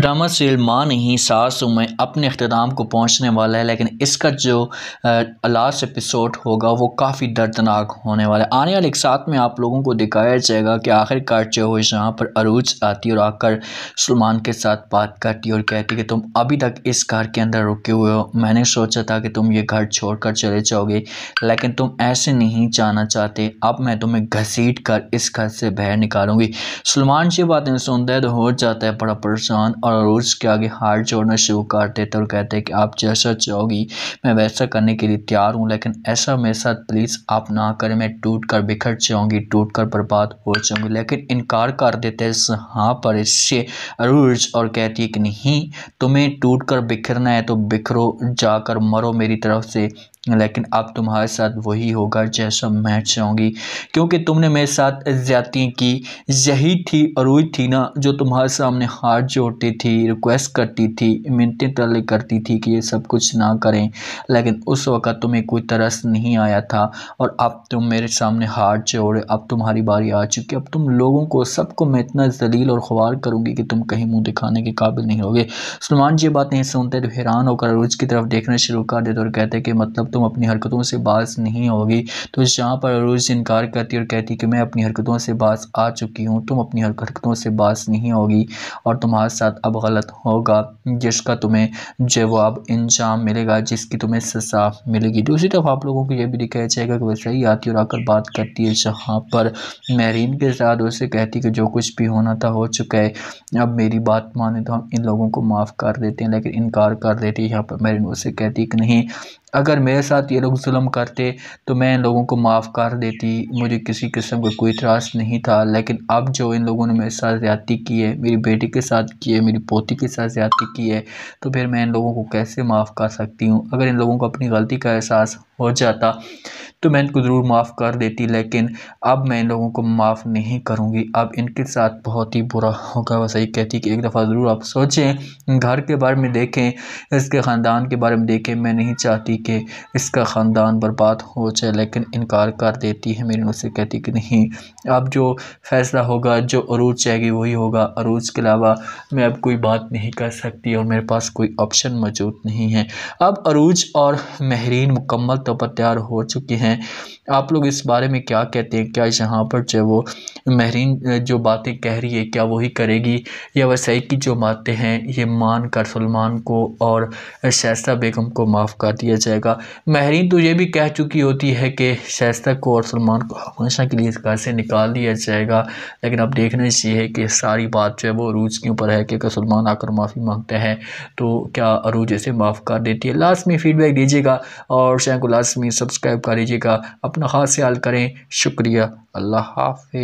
drama serial माँ नहीं सासू में अपने अख्ताम को पहुँचने वाला है लेकिन इसका जो लास्ट एपिसोड होगा वो काफ़ी दर्दनाक होने वाला है आने वाले एक साथ में आप लोगों को दिखाया जाएगा कि आखिरकार जो हो जहाँ पर अरूज आती और आकर सलमान के साथ बात करती और कहती कि तुम अभी तक इस घर के अंदर रुके हुए हो मैंने सोचा था कि तुम ये घर छोड़ कर चले जाओगे लेकिन तुम ऐसे नहीं जाना चाहते अब मैं तुम्हें घसीट कर इस घर से बाहर निकालूंगी सलमान ये बातें सुनते तो हो जाता है बड़ा परेशान और उसके आगे हार जोड़ना शुरू कर देते और कहते हैं कि आप जैसा चाहोगी मैं वैसा करने के लिए तैयार हूँ लेकिन ऐसा मेरे साथ प्लीज़ आप ना करें मैं टूट कर बिखर जाऊँगी टूट कर बर्बाद हो जाऊँगी लेकिन इनकार कर देते हैं पर इससे अरूज और कहती है कि नहीं तुम्हें टूट कर बिखरना है तो बिखरो जाकर मरो मेरी तरफ से लेकिन अब तुम्हारे साथ वही होगा जैसा मैं चाहूँगी क्योंकि तुमने मेरे साथ ज़्यादती की यही थी अरूज थी ना जो तुम्हारे सामने हाथ जोड़ती थी रिक्वेस्ट करती थी मिनतें तले करती थी कि ये सब कुछ ना करें लेकिन उस वक़्त तुम्हें कोई तरस नहीं आया था और अब तुम मेरे सामने हाथ जोड़े अब तुम्हारी बारी आ चुकी अब तुम लोगों को सबको मैं इतना जलील और ख्वार करूँगी कि तुम कहीं मुँह दिखाने के काबिल नहीं होगे सलमान जी बात नहीं सुनते तो हैरान होकर अरूज की तरफ देखना शुरू कर देते और कहते कि मतलब तुम अपनी हरकतों से बास नहीं होगी तो जहाँ पर अरूज इनकार करती और कहती कि मैं अपनी हरकतों से बास आ चुकी हूँ तुम अपनी हरकतों से बास नहीं होगी और तुम्हारे साथ अब गलत होगा जिसका तुम्हें जवाब इंजाम मिलेगा जिसकी तुम्हें सजा मिलेगी दूसरी तरफ आप लोगों को यह भी दिखाया जाएगा कि वैसे ही आती और आकर बात करती है जहाँ पर मेहरीन के साथ उसे कहती कि जो कुछ भी होना था हो चुका है अब मेरी बात माने तो हम इन लोगों को माफ़ कर देते हैं लेकिन इनकार कर देती है यहाँ पर मेरी उसे कहती कि नहीं अगर मेरे साथ ये लोग जुल्म करते तो मैं इन लोगों को माफ़ कर देती मुझे किसी किस्म का कोई इतराज़ नहीं था लेकिन अब जो इन लोगों ने मेरे साथ ज़्यादा की है मेरी बेटी के साथ की है मेरी पोती के साथ ज़्यादा की है तो फिर मैं इन लोगों को कैसे माफ़ कर सकती हूँ अगर इन लोगों को अपनी गलती का एहसास हो जाता तो मैं इनको ज़रूर माफ़ कर देती लेकिन अब मैं इन लोगों को माफ़ नहीं करूँगी अब इनके साथ बहुत ही बुरा होगा वह सही कहती कि एक दफ़ा ज़रूर आप सोचें घर के बारे में देखें इसके ख़ानदान के बारे में देखें मैं नहीं चाहती कि इसका ख़ानदान बर्बाद हो जाए लेकिन इनकार कर देती है मेरी उससे कहती कि नहीं अब जो फ़ैसला होगा जो अरूज चाहेगी वही होगा अरूज के अलावा मैं अब कोई बात नहीं कर सकती और मेरे पास कोई ऑप्शन मौजूद नहीं है अब अरूज और महरीन मुकम्मल तौर पर तैयार हो चुके हैं आप लोग इस बारे में क्या कहते हैं क्या यहाँ पर जो वो महरीन जो बातें कह रही है क्या वही करेगी या वैसे की जो बातें हैं ये मान कर सलमान को और शैस्ता बेगम को माफ़ कर दिया जाएगा महरीन तो ये भी कह चुकी होती है कि शैस्ता को और सलमान को हमेशा के लिए इस घर से निकाल दिया जाएगा लेकिन अब देखना चाहिए कि सारी बात जो है वो अरूज के ऊपर है कि अगर सलमान आकर माफ़ी मांगता है तो क्या अरूज इसे माफ़ कर देती है लास्ट में फीडबैक दीजिएगा और शेख लाजमी सब्सक्राइब कर लीजिएगा अपना खास ख्याल करें शुक्रिया अल्लाह हाफि